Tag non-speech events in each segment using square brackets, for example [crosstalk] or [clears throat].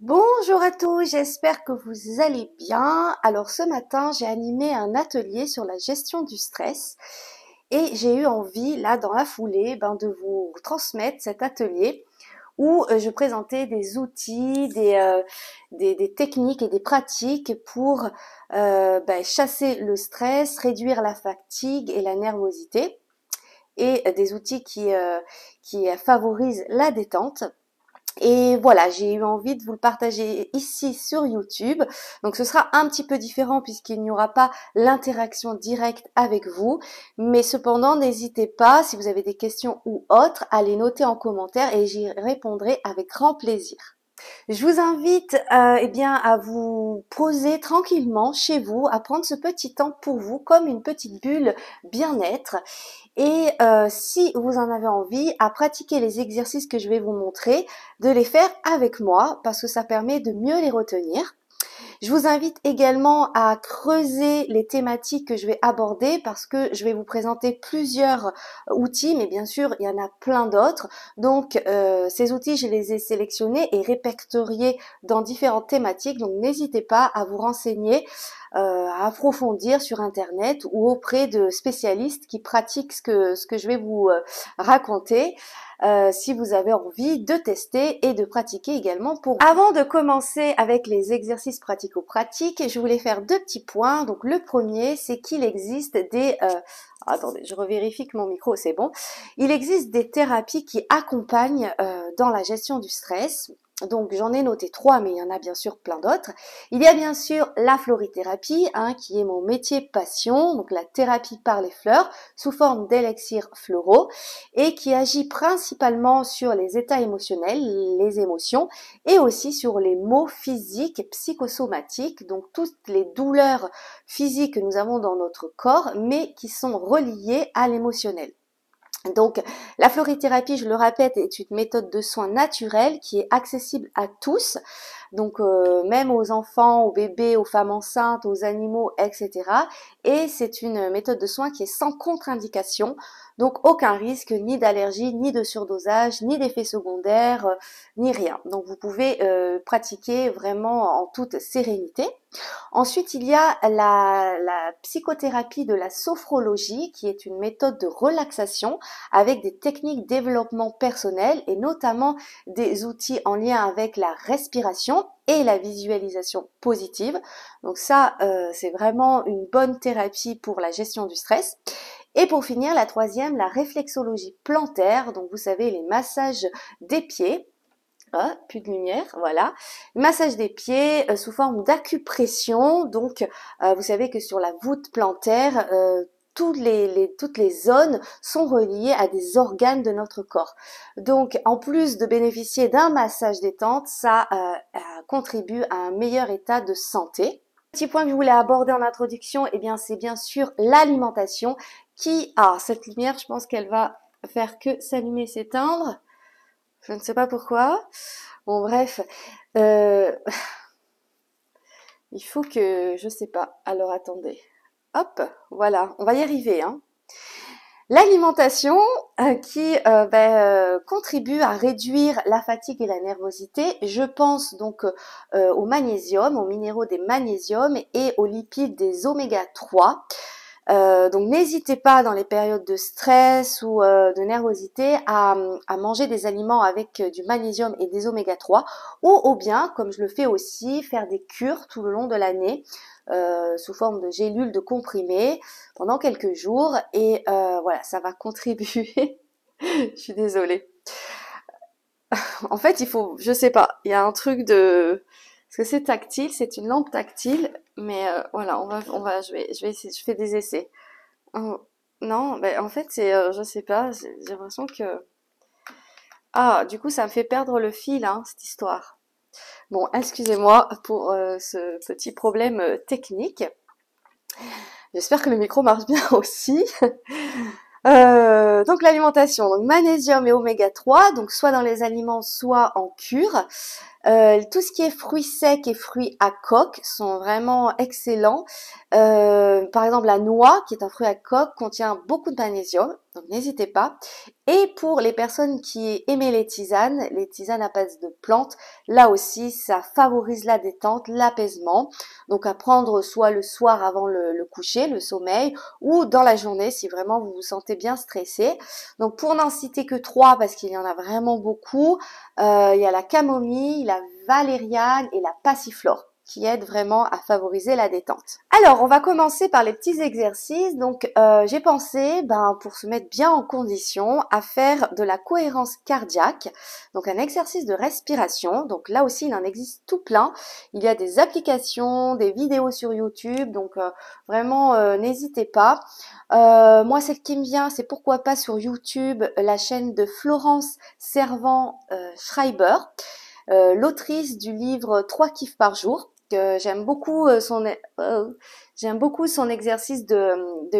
Bonjour à tous, j'espère que vous allez bien. Alors ce matin, j'ai animé un atelier sur la gestion du stress et j'ai eu envie, là, dans la foulée, ben, de vous transmettre cet atelier où euh, je présentais des outils, euh, des, des, techniques et des pratiques pour euh, ben, chasser le stress, réduire la fatigue et la nervosité et des outils qui, qui favorisent la détente. Et voilà, j'ai eu envie de vous le partager ici sur YouTube. Donc ce sera un petit peu différent puisqu'il n'y aura pas l'interaction directe avec vous. Mais cependant, n'hésitez pas, si vous avez des questions ou autres, à les noter en commentaire et j'y répondrai avec grand plaisir. Je vous invite euh, eh bien, à vous poser tranquillement chez vous, à prendre ce petit temps pour vous comme une petite bulle bien-être. Et euh, si vous en avez envie, à pratiquer les exercices que je vais vous montrer, de les faire avec moi parce que ça permet de mieux les retenir. Je vous invite également à creuser les thématiques que je vais aborder parce que je vais vous présenter plusieurs outils, mais bien sûr, il y en a plein d'autres. Donc, euh, ces outils, je les ai sélectionnés et répertoriés dans différentes thématiques. Donc, n'hésitez pas à vous renseigner. Euh, à approfondir sur Internet ou auprès de spécialistes qui pratiquent ce que, ce que je vais vous euh, raconter. Euh, si vous avez envie de tester et de pratiquer également pour Avant de commencer avec les exercices pratico-pratiques, je voulais faire deux petits points. Donc le premier, c'est qu'il existe des... attendez, je revérifie que mon micro, c'est bon. Il existe des thérapies qui accompagnent dans la gestion du stress donc j'en ai noté trois, mais il y en a bien sûr plein d'autres. Il y a bien sûr la florithérapie, hein, qui est mon métier passion, donc la thérapie par les fleurs sous forme d'élixirs floraux et qui agit principalement sur les états émotionnels, les émotions et aussi sur les maux physiques et psychosomatiques, donc toutes les douleurs physiques que nous avons dans notre corps, mais qui sont reliées à l'émotionnel. Donc, la florithérapie, je le répète, est une méthode de soins naturelle qui est accessible à tous donc euh, même aux enfants, aux bébés, aux femmes enceintes, aux animaux, etc. Et c'est une méthode de soins qui est sans contre-indication, donc aucun risque ni d'allergie, ni de surdosage, ni d'effet secondaires, euh, ni rien. Donc vous pouvez euh, pratiquer vraiment en toute sérénité. Ensuite, il y a la, la, psychothérapie de la sophrologie, qui est une méthode de relaxation avec des techniques de développement personnel et notamment des outils en lien avec la respiration et la visualisation positive. Donc ça, euh, c'est vraiment une bonne thérapie pour la gestion du stress. Et pour finir, la troisième, la réflexologie plantaire, donc vous savez, les massages des pieds. Oh, plus de lumière, voilà. Massage des pieds euh, sous forme d'acupression. Donc, euh, vous savez que sur la voûte plantaire, euh, toutes les, toutes les zones sont reliées à des organes de notre corps. Donc, en plus de bénéficier d'un massage détente, ça euh, euh, contribue à un meilleur état de santé. Petit point que je voulais aborder en introduction, et eh bien c'est bien sûr l'alimentation qui a ah, cette lumière, je pense qu'elle va faire que s'allumer, s'éteindre. Je ne sais pas pourquoi. Bon bref, euh, [laughs] il faut que je sais pas. Alors attendez. Hop, voilà, on va y arriver. Hein. L'alimentation euh, qui euh, ben, euh, contribue à réduire la fatigue et la nervosité. Je pense donc au magnésium, aux minéraux des magnésiums et aux lipides des oméga 3. donc n'hésitez pas dans les périodes de stress ou de nervosité à, manger des aliments avec du magnésium et des oméga 3 ou, ou bien, comme je le fais aussi, faire des cures tout le long de l'année euh, sous forme de gélules de comprimés pendant quelques jours et euh, voilà, ça va contribuer. [laughs] je suis désolée. en fait, il faut, je sais pas, il y a un truc de parce que c'est tactile, c'est une lampe tactile, mais euh, voilà, on va, on va, je vais, je vais je fais des essais. non, ben en fait, c'est, je sais pas, j'ai l'impression que ah, du coup, ça me fait perdre le fil, hein, cette histoire. Bon, excusez-moi pour euh, ce petit problème euh, technique. J'espère que le micro marche bien [laughs] aussi. Euh, donc l'alimentation, donc magnésium et oméga 3, donc soit dans les aliments, soit en cure. Euh, tout ce qui est fruits secs et fruits à coque sont vraiment excellents. Euh, par exemple, la noix, qui est un fruit à coque, contient beaucoup de magnésium, donc n'hésitez pas. Et pour les personnes qui aimaient les tisanes, les tisanes à base de plantes, là aussi, ça favorise la détente, l'apaisement. Donc à prendre soit le soir avant le, coucher, le sommeil, ou dans la journée si vraiment vous vous sentez bien stressé. Donc pour n'en citer que trois, parce qu'il y en a vraiment beaucoup, euh, il y a la camomille, valériane et la passiflore qui aident vraiment à favoriser la détente. Alors, on va commencer par les petits exercices. Donc, euh, j'ai pensé, ben, pour se mettre bien en condition, à faire de la cohérence cardiaque, donc un exercice de respiration. Donc là aussi, il en existe tout plein. Il y a des applications, des vidéos sur YouTube, donc euh, vraiment, euh, n'hésitez pas. moi, celle qui me vient, c'est pourquoi pas sur YouTube la chaîne de Florence Servant Schreiber euh, l'autrice du livre Trois kiffs par jour. J'aime beaucoup euh, son euh, j'aime beaucoup son exercice de,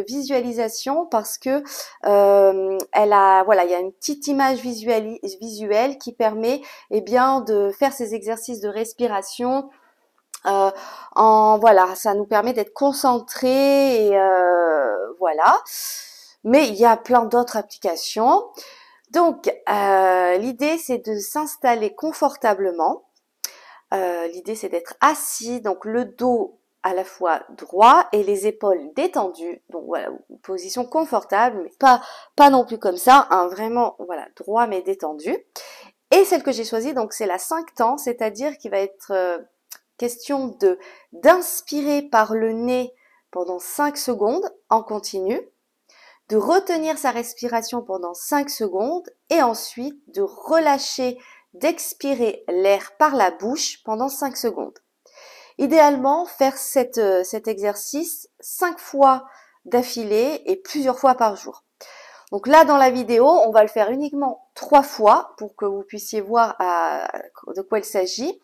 visualisation parce que elle a voilà il y a une petite image visuelle, qui permet eh bien de faire ces exercices de respiration en voilà ça nous permet d'être concentré et voilà mais il y a plein d'autres applications donc, euh, l'idée, c'est de s'installer confortablement. Euh, l'idée, c'est d'être assis, donc le dos à la fois droit et les épaules détendues. Donc voilà, position confortable, mais pas, pas non plus comme ça, hein, vraiment voilà, droit mais détendu. Et celle que j'ai choisie, donc c'est la 5 temps, c'est-à-dire qu'il va être euh, question de d'inspirer par le nez pendant 5 secondes en continu de retenir sa respiration pendant 5 secondes et ensuite de relâcher, d'expirer l'air par la bouche pendant 5 secondes. Idéalement, faire euh, cet exercice 5 fois d'affilée et plusieurs fois par jour. Donc là, dans la vidéo, on va le faire uniquement 3 fois pour que vous puissiez voir euh, de quoi il s'agit.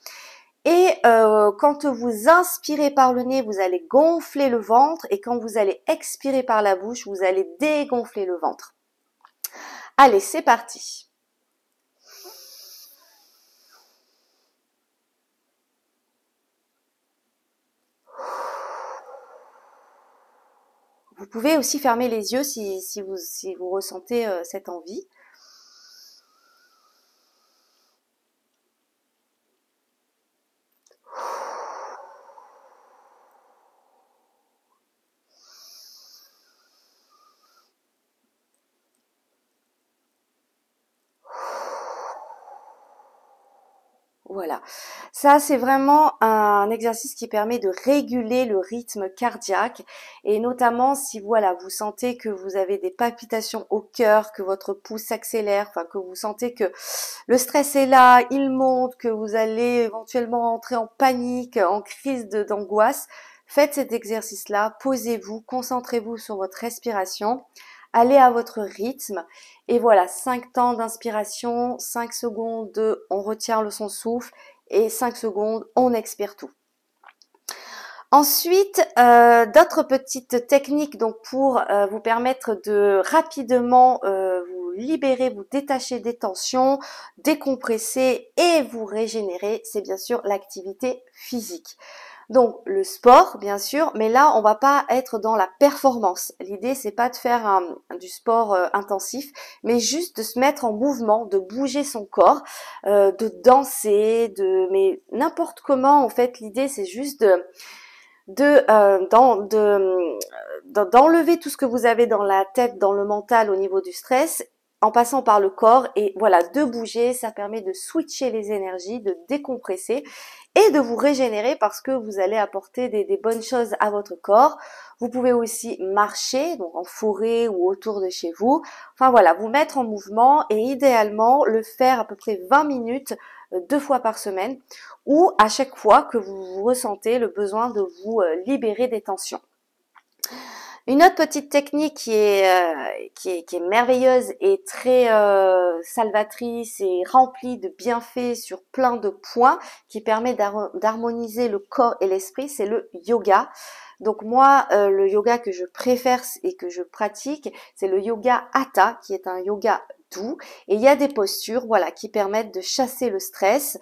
Et euh, quand vous inspirez par le nez, vous allez gonfler le ventre et quand vous allez expirer par la bouche, vous allez dégonfler le ventre. Allez, c'est parti. Vous pouvez aussi fermer les yeux si, vous, ressentez euh, cette envie. voilà. Ça, c'est vraiment un exercice qui permet de réguler le rythme cardiaque et notamment si voilà, vous sentez que vous avez des palpitations au cœur, que votre pouce s'accélère, enfin que vous sentez que le stress est là, il monte, que vous allez éventuellement entrer en panique, en crise d'angoisse, faites cet exercice-là, posez-vous, concentrez-vous sur votre respiration allez à votre rythme. Et voilà, 5 temps d'inspiration, 5 secondes de on retient le son souffle et 5 secondes on expire tout. Ensuite, euh, d'autres petites techniques donc pour euh, vous permettre de rapidement euh, vous libérer, vous détacher des tensions, décompresser et vous régénérer, c'est bien sûr l'activité physique. Donc le sport, bien sûr, mais là on va pas être dans la performance. L'idée c'est pas de faire du sport euh, intensif, mais juste de se mettre en mouvement, de bouger son corps, euh, de danser, de mais n'importe comment en fait. L'idée c'est juste de de euh, d'enlever tout ce que vous avez dans la tête, dans le mental au niveau du stress en passant par le corps et voilà, de bouger, ça permet de switcher les énergies, de décompresser et de vous régénérer parce que vous allez apporter des, bonnes choses à votre corps. Vous pouvez aussi marcher, donc en forêt ou autour de chez vous. Enfin voilà, vous mettre en mouvement et idéalement le faire à peu près 20 minutes euh, deux fois par semaine ou à chaque fois que vous ressentez le besoin de vous euh, libérer des tensions. Une autre petite technique qui est, euh, qui est, qui est merveilleuse et très euh, salvatrice et remplie de bienfaits sur plein de points qui permet d'harmoniser le corps et l'esprit, c'est le yoga. Donc moi, euh, le yoga que je préfère et que je pratique, c'est le yoga Hatha, qui est un yoga et il y a des postures, voilà, qui permettent de chasser le stress.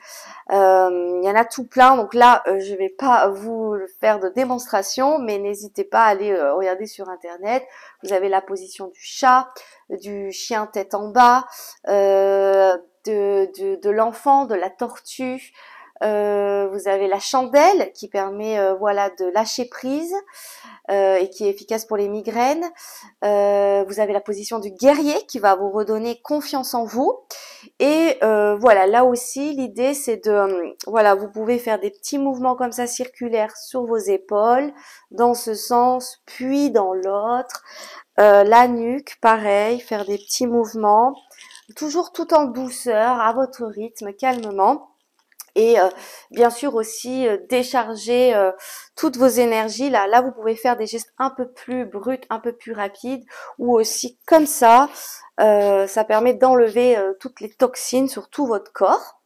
Euh, il y en a tout plein. Donc là, euh, je vais pas vous faire de démonstration, mais n'hésitez pas à aller euh, regarder sur internet. Vous avez la position du chat, du chien tête en bas, de, de l'enfant, de la tortue. Euh, vous avez la chandelle qui permet euh, voilà de lâcher prise euh, et qui est efficace pour les migraines. Euh, vous avez la position du guerrier qui va vous redonner confiance en vous. Et voilà, là aussi l'idée c'est de hum, voilà, vous pouvez faire des petits mouvements comme ça circulaires sur vos épaules, dans ce sens puis dans l'autre. la nuque, pareil, faire des petits mouvements, toujours tout en douceur, à votre rythme, calmement et euh, bien sûr aussi euh, décharger euh, toutes vos énergies. Là, là, vous pouvez faire des gestes un peu plus bruts, un peu plus rapides, ou aussi comme ça, ça permet d'enlever toutes les toxines sur tout votre corps.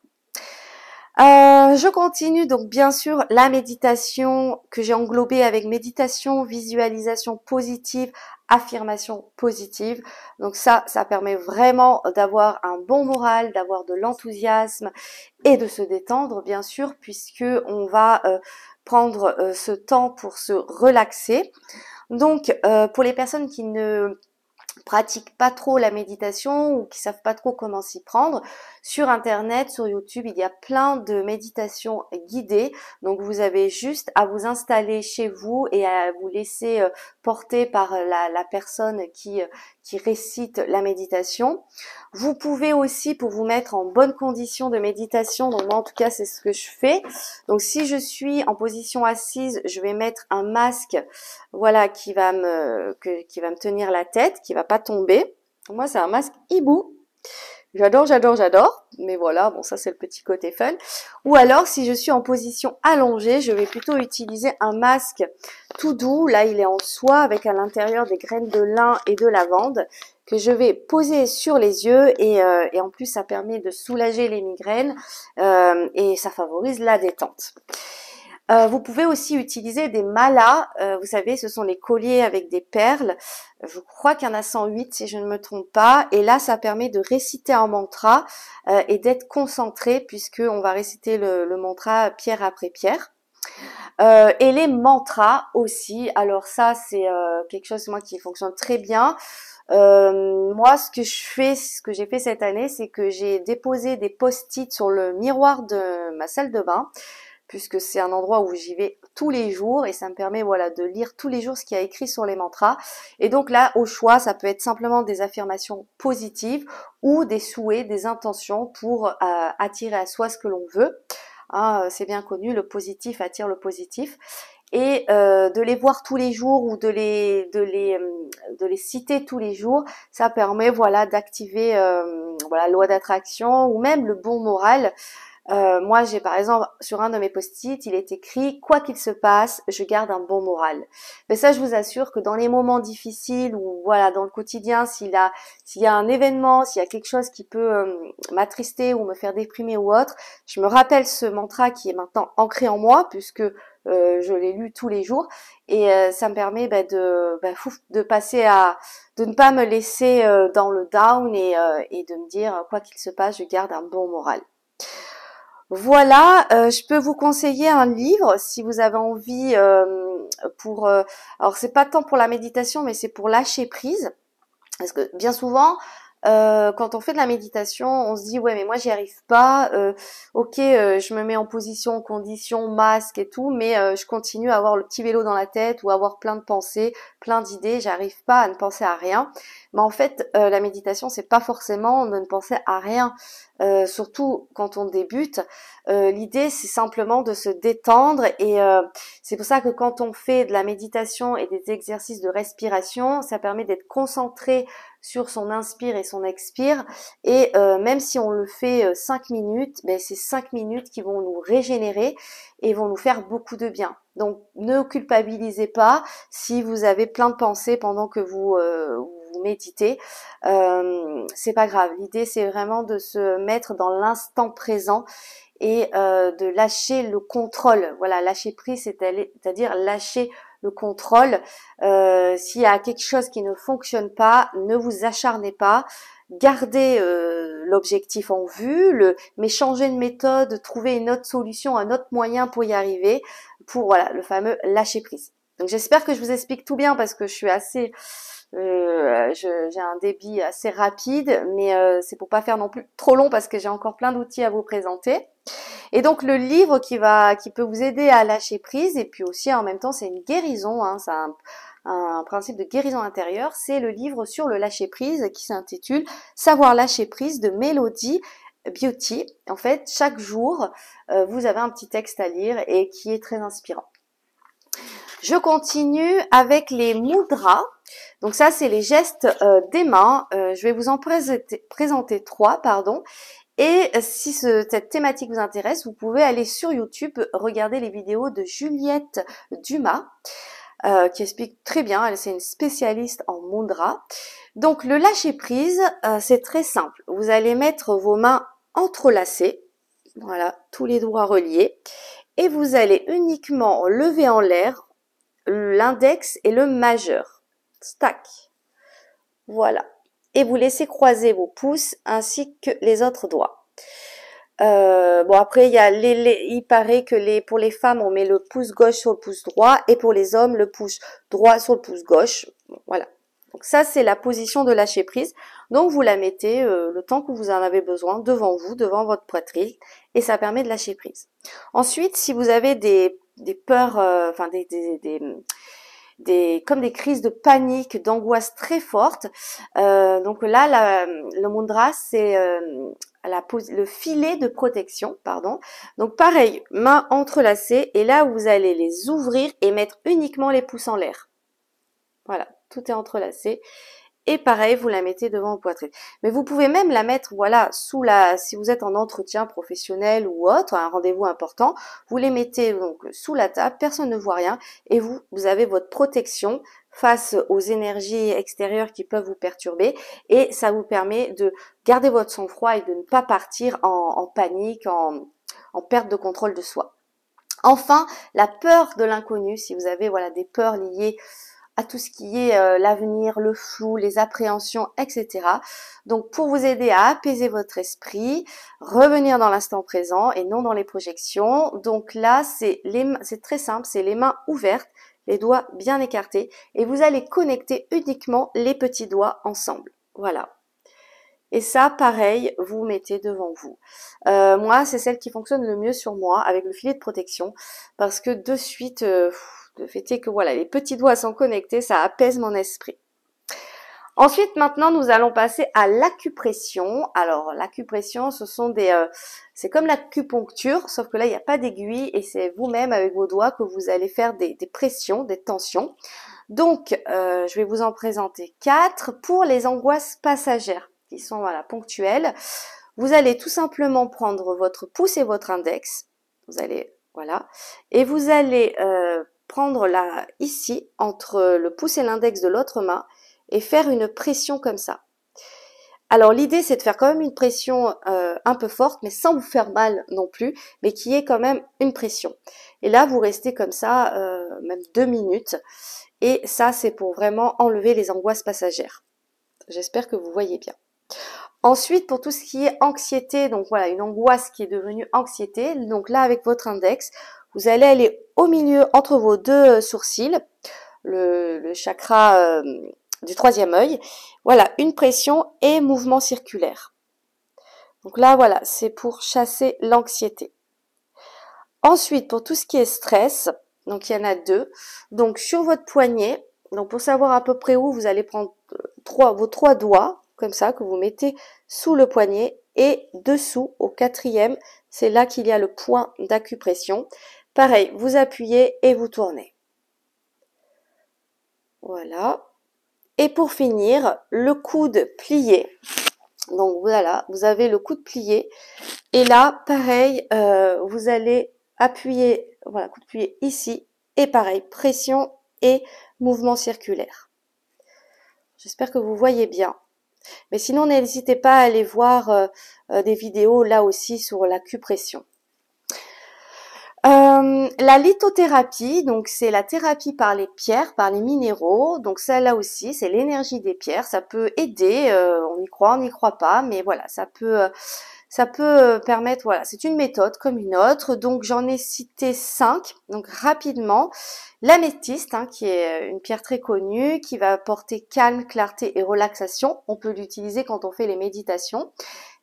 je continue donc bien sûr la méditation que j'ai englobée avec méditation, visualisation positive, affirmation positive Donc ça, ça permet vraiment d'avoir un bon moral, d'avoir de l'enthousiasme et de se détendre, bien sûr, puisque on va euh, prendre euh, ce temps pour se relaxer. Donc, euh, pour les personnes qui ne pratiquent pas trop la méditation ou qui savent pas trop comment s'y prendre, sur internet, sur YouTube, il y a plein de méditations guidées. Donc vous avez juste à vous installer chez vous et à vous laisser euh, porter par euh, la, la personne qui euh, qui récite la méditation. Vous pouvez aussi, pour vous mettre en bonne condition de méditation, donc moi en tout cas c'est ce que je fais. Donc si je suis en position assise, je vais mettre un masque, voilà, qui va me, qui va me tenir la tête, qui va pas tomber. Moi c'est un masque hibou J'adore, j'adore, j'adore. Mais voilà, bon, ça c'est le petit côté fun. Ou alors, si je suis en position allongée, je vais plutôt utiliser un masque tout doux. Là, il est en soie avec à l'intérieur des graines de lin et de lavande que je vais poser sur les yeux et, euh, en plus, ça permet de soulager les migraines euh, et ça favorise la détente. Euh, vous pouvez aussi utiliser des malas. Euh, vous savez, ce sont les colliers avec des perles. Je crois qu'il y en a 108 si je ne me trompe pas. Et là, ça permet de réciter un mantra euh, et d'être concentré puisqu'on va réciter le, mantra pierre après pierre. et les mantras aussi. Alors ça, c'est quelque chose moi qui fonctionne très bien. moi, ce que je fais, ce que j'ai fait cette année, c'est que j'ai déposé des post-it sur le miroir de ma salle de bain puisque c'est un endroit où j'y vais tous les jours et ça me permet voilà de lire tous les jours ce qu'il y a écrit sur les mantras. Et donc là, au choix, ça peut être simplement des affirmations positives ou des souhaits, des intentions pour euh, attirer à soi ce que l'on veut. Hein, euh, c'est bien connu, le positif attire le positif et euh, de les voir tous les jours ou de les de les de les citer tous les jours ça permet voilà d'activer la loi d'attraction ou même le bon moral euh, moi, j'ai par exemple sur un de mes post-it, il est écrit quoi qu'il se passe, je garde un bon moral. Mais ça, je vous assure que dans les moments difficiles ou voilà, dans le quotidien, s'il a, s'il y a un événement, s'il y a quelque chose qui peut euh, m'attrister ou me faire déprimer ou autre, je me rappelle ce mantra qui est maintenant ancré en moi puisque euh, je l'ai lu tous les jours et euh, ça me permet bah, de bah, de passer à de ne pas me laisser dans le down et de me dire quoi qu'il se passe je garde un bon moral voilà, euh, je peux vous conseiller un livre si vous avez envie euh, pour. Euh, alors c'est pas tant pour la méditation, mais c'est pour lâcher prise. Parce que bien souvent, euh, quand on fait de la méditation, on se dit ouais mais moi j'y arrive pas. Euh, ok, euh, je me mets en position, condition, masque et tout, mais euh, je continue à avoir le petit vélo dans la tête ou à avoir plein de pensées, plein d'idées. J'arrive pas à ne penser à rien. Mais en fait, euh, la méditation c'est pas forcément de ne penser à rien. surtout quand on débute, l'idée c'est simplement de se détendre et c'est pour ça que quand on fait de la méditation et des exercices de respiration, ça permet d'être concentré sur son inspire et son expire. Et euh, même si on le fait 5 euh, minutes, ben, c'est 5 minutes qui vont nous régénérer et vont nous faire beaucoup de bien. Donc ne culpabilisez pas si vous avez plein de pensées pendant que vous, euh, vous méditez. Euh, c'est pas grave. L'idée c'est vraiment de se mettre dans l'instant présent et de lâcher le contrôle. Voilà, lâcher prise, c'est-à-dire lâcher le contrôle. Euh, s'il y a quelque chose qui ne fonctionne pas, ne vous acharnez pas. Gardez euh, l'objectif en vue, le, mais changez de méthode, trouvez une autre solution, un autre moyen pour y arriver, pour voilà le fameux lâcher prise. Donc j'espère que je vous explique tout bien parce que je suis assez euh, euh, j'ai un débit assez rapide, mais euh, c'est pour pas faire non plus trop long parce que j'ai encore plein d'outils à vous présenter. Et donc le livre qui va, qui peut vous aider à lâcher prise et puis aussi en même temps c'est une guérison, hein, c'est un, principe de guérison intérieure. C'est le livre sur le lâcher prise qui s'intitule Savoir lâcher prise de Mélodie Beauty. En fait, chaque jour vous avez un petit texte à lire et qui est très inspirant. Je continue avec les moudras Donc ça, c'est les gestes euh, des mains. Euh, je vais vous en présenter, trois, pardon. Et si cette thématique vous intéresse, vous pouvez aller sur YouTube regarder les vidéos de Juliette Dumas. Euh, qui explique très bien, elle c'est une spécialiste en mudras. Donc le lâcher prise, c'est très simple. Vous allez mettre vos mains entrelacées, voilà, tous les doigts reliés, et vous allez uniquement lever en l'air l'index et le majeur. Stack. Voilà. Et vous laissez croiser vos pouces ainsi que les autres doigts. Euh, bon après il y a les, il paraît que les pour les femmes on met le pouce gauche sur le pouce droit et pour les hommes le pouce droit sur le pouce gauche. Voilà. Donc ça c'est la position de lâcher prise. Donc vous la mettez euh, le temps que vous en avez besoin devant vous, devant votre poitrine et ça permet de lâcher prise. Ensuite, si vous avez des des peurs, euh, enfin des, des, comme des crises de panique, d'angoisse très fortes. Euh, donc là, le mundra, c'est euh, le filet de protection, pardon. Donc pareil, mains entrelacées, et là vous allez les ouvrir et mettre uniquement les pouces en l'air. Voilà, tout est entrelacé. Et pareil, vous la mettez devant vos poitrines. Mais vous pouvez même la mettre, voilà, sous la, si vous êtes en entretien professionnel ou autre, un rendez-vous important, vous les mettez donc sous la table, personne ne voit rien, et vous, vous avez votre protection face aux énergies extérieures qui peuvent vous perturber et ça vous permet de garder votre sang-froid et de ne pas partir en, panique, en, en perte de contrôle de soi. Enfin, la peur de l'inconnu, si vous avez voilà des peurs liées à tout ce qui est euh, l'avenir, le flou, les appréhensions, etc. Donc pour vous aider à apaiser votre esprit, revenir dans l'instant présent et non dans les projections. Donc là, c'est très simple, c'est les mains ouvertes, les doigts bien écartés et vous allez connecter uniquement les petits doigts ensemble. Voilà. Et ça, pareil, vous mettez devant vous. Euh, moi, c'est celle qui fonctionne le mieux sur moi avec le filet de protection parce que de suite, euh, le fait est que voilà, les petits doigts sont connectés, ça apaise mon esprit. Ensuite, maintenant, nous allons passer à l'acupression. Alors, l'acupression, ce sont des, euh, c'est comme l'acupuncture, sauf que là, il n'y a pas d'aiguille et c'est vous-même avec vos doigts que vous allez faire des, pressions, des tensions. Donc, euh, je vais vous en présenter quatre pour les angoisses passagères qui sont voilà ponctuelles. Vous allez tout simplement prendre votre pouce et votre index. Vous allez voilà et vous allez euh, prendre la ici entre le pouce et l'index de l'autre main et faire une pression comme ça. Alors l'idée c'est de faire quand même une pression euh, un peu forte, mais sans vous faire mal non plus, mais qui est quand même une pression. Et là vous restez comme ça euh, même deux minutes, et ça c'est pour vraiment enlever les angoisses passagères. J'espère que vous voyez bien. Ensuite, pour tout ce qui est anxiété, donc voilà, une angoisse qui est devenue anxiété, donc là avec votre index, vous allez aller au milieu entre vos deux euh, sourcils, le, chakra euh, du troisième œil. Voilà, une pression et mouvement circulaire. Donc là, voilà, c'est pour chasser l'anxiété. Ensuite, pour tout ce qui est stress, donc il y en a deux. Donc sur votre poignet, donc pour savoir à peu près où, vous allez prendre euh, trois, vos trois doigts, comme ça, que vous mettez sous le poignet et dessous, au quatrième, c'est là qu'il y a le point d'acupression. Pareil, vous appuyez et vous tournez. Voilà. Et pour finir, le coude plié. Donc voilà, vous avez le coude plié. Et là, pareil, euh, vous allez appuyer, voilà, coude plié ici. Et pareil, pression et mouvement circulaire. J'espère que vous voyez bien. Mais sinon, n'hésitez pas à aller voir euh, euh, des vidéos là aussi sur la cupression la lithothérapie, donc c'est la thérapie par les pierres, par les minéraux. Donc celle-là aussi, c'est l'énergie des pierres. Ça peut aider. Euh, on y croit, on n'y croit pas, mais voilà, ça peut, euh, ça peut euh, permettre. Voilà, c'est une méthode comme une autre. Donc j'en ai cité cinq. Donc rapidement, l'améthyste, hein, qui est une pierre très connue, qui va apporter calme, clarté et relaxation. On peut l'utiliser quand on fait les méditations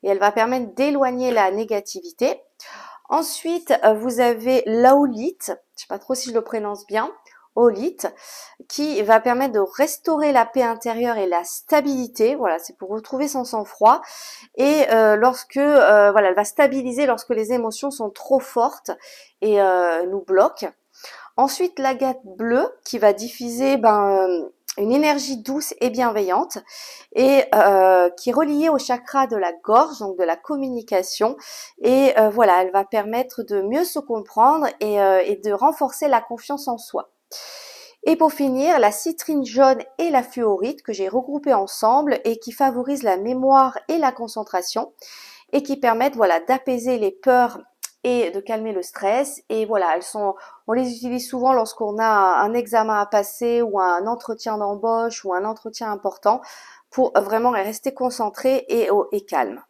et elle va permettre d'éloigner la négativité. Ensuite, euh, vous avez l'aulite, je ne sais pas trop si je le prononce bien, olite, qui va permettre de restaurer la paix intérieure et la stabilité. Voilà, c'est pour retrouver son sang-froid. Et euh, lorsque, euh, voilà, elle va stabiliser lorsque les émotions sont trop fortes et nous bloquent. Ensuite, l'agate bleue qui va diffuser ben, une énergie douce et bienveillante et euh, qui est reliée au chakra de la gorge, donc de la communication. Et euh, voilà, elle va permettre de mieux se comprendre et, euh, et de renforcer la confiance en soi. Et pour finir, la citrine jaune et la fluorite que j'ai regroupées ensemble et qui favorisent la mémoire et la concentration et qui permettent voilà d'apaiser les peurs et de calmer le stress. Et voilà, elles sont, on les utilise souvent lorsqu'on a un examen à passer ou un entretien d'embauche ou un entretien important pour vraiment rester concentré et, et calme.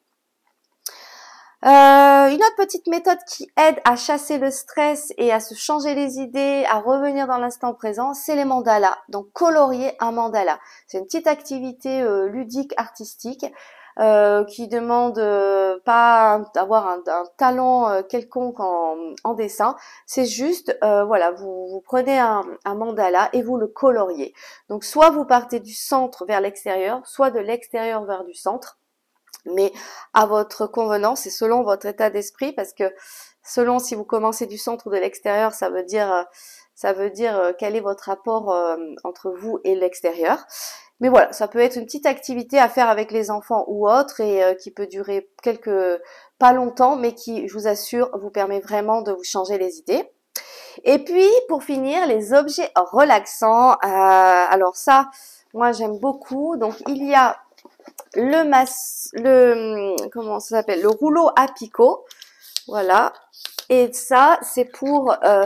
Euh, une autre petite méthode qui aide à chasser le stress et à se changer les idées, à revenir dans l'instant présent, c'est les mandalas. Donc colorier un mandala. C'est une petite activité euh, ludique, artistique euh, qui demande euh, pas d'avoir un, talent euh, quelconque en, dessin. C'est juste, euh, voilà, vous, prenez un, un, mandala et vous le coloriez. Donc soit vous partez du centre vers l'extérieur, soit de l'extérieur vers du centre, mais à votre convenance et selon votre état d'esprit, parce que selon si vous commencez du centre ou de l'extérieur, ça veut dire ça veut dire quel est votre rapport entre vous et l'extérieur. Mais voilà, ça peut être une petite activité à faire avec les enfants ou autres et euh, qui peut durer quelques pas longtemps, mais qui, je vous assure, vous permet vraiment de vous changer les idées. Et puis, pour finir, les objets relaxants. Euh, alors ça, moi j'aime beaucoup. Donc il y a le le hum, comment ça s'appelle, le rouleau à picot. Voilà, et ça, c'est pour euh,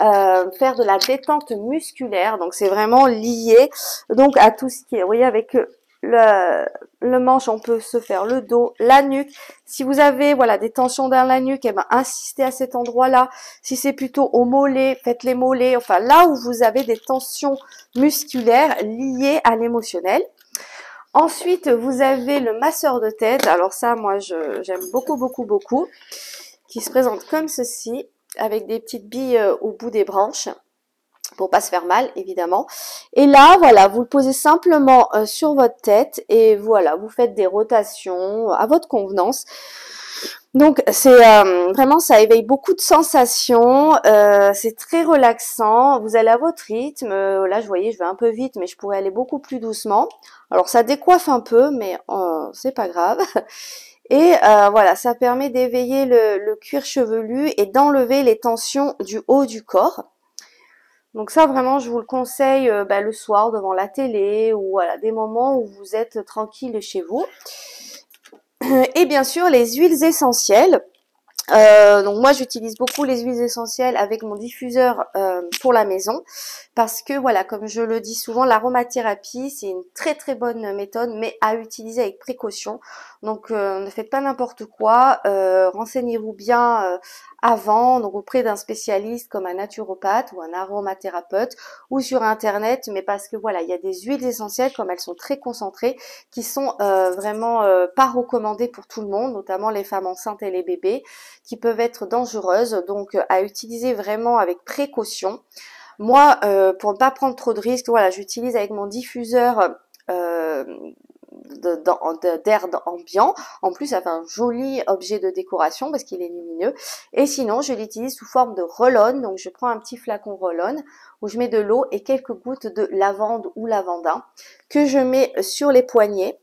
euh, faire de la détente musculaire. Donc, c'est vraiment lié donc à tout ce qui est. Vous voyez, avec euh, le, le, manche, on peut se faire le dos, la nuque. Si vous avez voilà des tensions dans la nuque, eh ben, insistez à cet endroit-là. Si c'est plutôt au mollet, faites les mollets. Enfin, là où vous avez des tensions musculaires liées à l'émotionnel. Ensuite, vous avez le masseur de tête. Alors ça, moi, j'aime beaucoup, beaucoup, beaucoup qui se présente comme ceci, avec des petites billes euh, au bout des branches pour pas se faire mal évidemment et là voilà vous le posez simplement euh, sur votre tête et voilà vous faites des rotations à votre convenance donc c'est euh, vraiment ça éveille beaucoup de sensations c'est très relaxant vous allez à votre rythme là je voyais je vais un peu vite mais je pourrais aller beaucoup plus doucement alors ça décoiffe un peu mais oh, c'est pas grave et euh, voilà, ça permet d'éveiller le, cuir chevelu et d'enlever les tensions du haut du corps. Donc ça vraiment, je vous le conseille euh, bah, le soir devant la télé ou voilà, des moments où vous êtes tranquille chez vous. [clears throat] Et bien sûr, les huiles essentielles. Euh, donc moi j'utilise beaucoup les huiles essentielles avec mon diffuseur euh, pour la maison parce que voilà comme je le dis souvent l'aromathérapie c'est une très très bonne méthode mais à utiliser avec précaution donc euh, ne faites pas n'importe quoi renseignez-vous bien avant donc auprès d'un spécialiste comme un naturopathe ou un aromathérapeute ou sur internet, mais parce que voilà, il y a des huiles essentielles comme elles sont très concentrées qui sont euh, vraiment euh, pas recommandées pour tout le monde, notamment les femmes enceintes et les bébés qui peuvent être dangereuses, donc euh, à utiliser vraiment avec précaution. Moi, pour ne pas prendre trop de risques, voilà, j'utilise avec mon diffuseur d'air ambiant. En plus, ça fait un joli objet de décoration parce qu'il est lumineux. Et sinon, je l'utilise sous forme de rollonne Donc, je prends un petit flacon rollonne où je mets de l'eau et quelques gouttes de lavande ou lavandin que je mets sur les poignets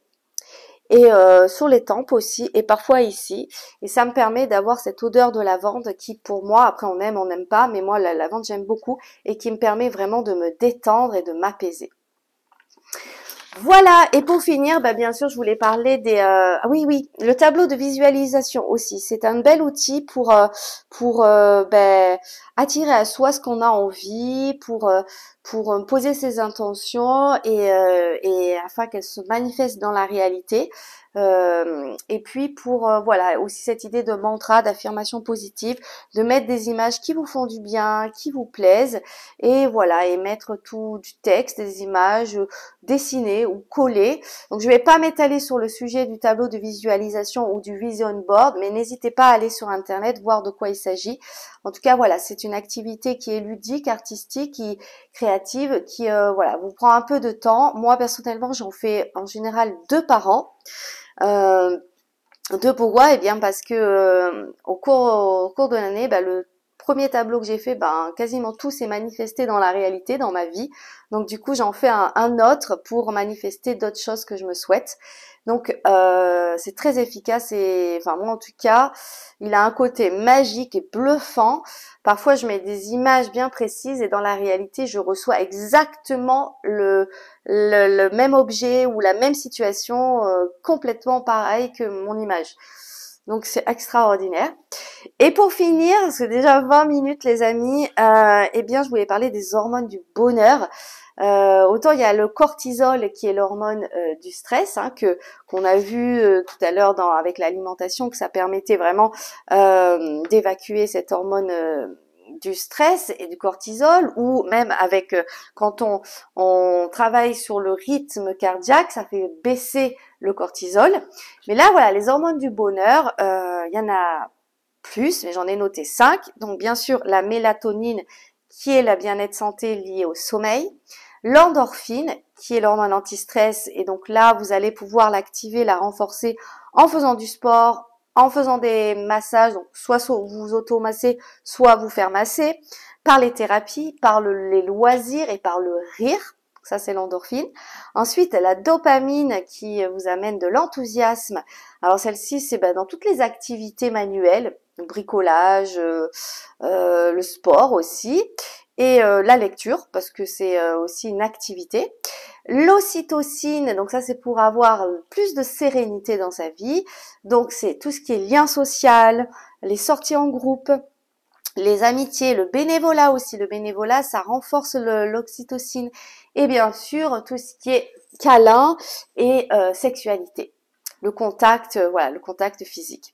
et euh, sur les tempes aussi et parfois ici et ça me permet d'avoir cette odeur de lavande qui pour moi après on aime on n'aime pas mais moi la lavande j'aime beaucoup et qui me permet vraiment de me détendre et de m'apaiser voilà, et pour finir, bah bien sûr, je voulais parler des... Euh, ah oui, oui, le tableau de visualisation aussi. C'est un bel outil pour, euh, pour euh, ben, attirer à soi ce qu'on a envie, pour, pour poser ses intentions et, et afin qu'elles se manifestent dans la réalité. Euh, et puis pour euh, voilà aussi cette idée de mantra, d'affirmation positive, de mettre des images qui vous font du bien, qui vous plaisent, et voilà et mettre tout du texte, des images euh, dessinées ou collées. Donc je vais pas m'étaler sur le sujet du tableau de visualisation ou du vision board, mais n'hésitez pas à aller sur internet voir de quoi il s'agit. En tout cas voilà c'est une activité qui est ludique, artistique, qui créative, qui euh, voilà vous prend un peu de temps. Moi personnellement j'en fais en général deux par an. Euh, de pourquoi Eh bien parce que euh, au cours, au cours de l'année, bah, le premier tableau que j'ai fait, ben, quasiment tout s'est manifesté dans la réalité, dans ma vie. Donc du coup, j'en fais un, autre pour manifester d'autres choses que je me souhaite. Donc euh, c'est très efficace et, enfin moi en tout cas, il a un côté magique et bluffant. Parfois, je mets des images bien précises et dans la réalité, je reçois exactement le, même objet ou la même situation euh, complètement pareil que mon image. Donc c'est extraordinaire. Et pour finir, parce que déjà 20 minutes les amis, euh, eh bien je voulais parler des hormones du bonheur. Euh, autant il y a le cortisol qui est l'hormone euh, du stress hein, que qu'on a vu tout à l'heure avec l'alimentation que ça permettait vraiment d'évacuer cette hormone du stress et du cortisol ou même avec euh, quand on, on travaille sur le rythme cardiaque, ça fait baisser le cortisol. Mais là, voilà, les hormones du bonheur, euh, il y en a plus, mais j'en ai noté 5. Donc bien sûr, la mélatonine qui est la bien-être santé liée au sommeil, l'endorphine qui est l'hormone anti-stress et donc là, vous allez pouvoir l'activer, la renforcer en faisant du sport, en faisant des massages, soit vous automassez, soit vous faire masser, par les thérapies, par les loisirs et par le rire. Ça, c'est l'endorphine. Ensuite, la dopamine qui euh, vous amène de l'enthousiasme. Alors celle-ci, c'est bah, dans toutes les activités manuelles, le bricolage, euh, euh, le sport aussi et euh, la lecture parce que c'est euh, aussi une activité. L'ocytocine, donc ça c'est pour avoir euh, plus de sérénité dans sa vie. Donc c'est tout ce qui est lien social, les sorties en groupe, les amitiés, le bénévolat aussi. Le bénévolat, ça renforce l'ocytocine, et bien sûr tout ce qui est câlin et sexualité. Le contact, voilà, le contact physique.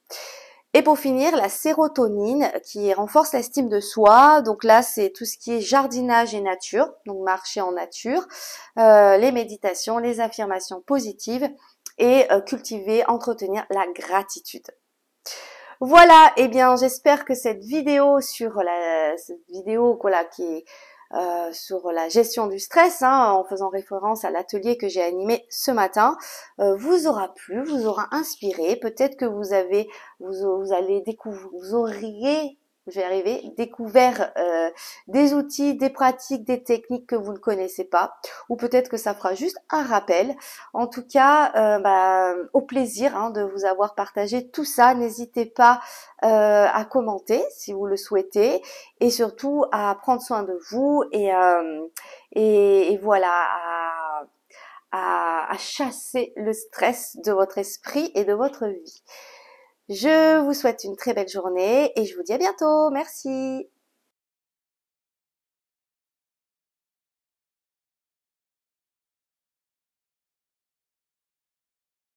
Et pour finir, la sérotonine qui renforce l'estime de soi. Donc là, c'est tout ce qui est jardinage et nature, donc marcher en nature, euh, les méditations, les affirmations positives et euh, cultiver, entretenir la gratitude. Voilà, et eh bien j'espère que cette vidéo sur la cette vidéo voilà, qui est euh, sur la gestion du stress, hein, en faisant référence à l'atelier que j'ai animé ce matin, euh, vous aura plu, vous aura inspiré. Peut-être que vous avez, vous, vous allez découvrir, vous auriez je vais arriver, découvert euh, des outils, des pratiques, des techniques que vous ne connaissez pas, ou peut-être que ça fera juste un rappel. En tout cas, euh, bah, au plaisir hein, de vous avoir partagé tout ça. N'hésitez pas euh, à commenter si vous le souhaitez, et surtout à prendre soin de vous et, et, voilà. à chasser le stress de votre esprit et de votre vie. Je vous souhaite une très belle journée et je vous dis à bientôt. Merci.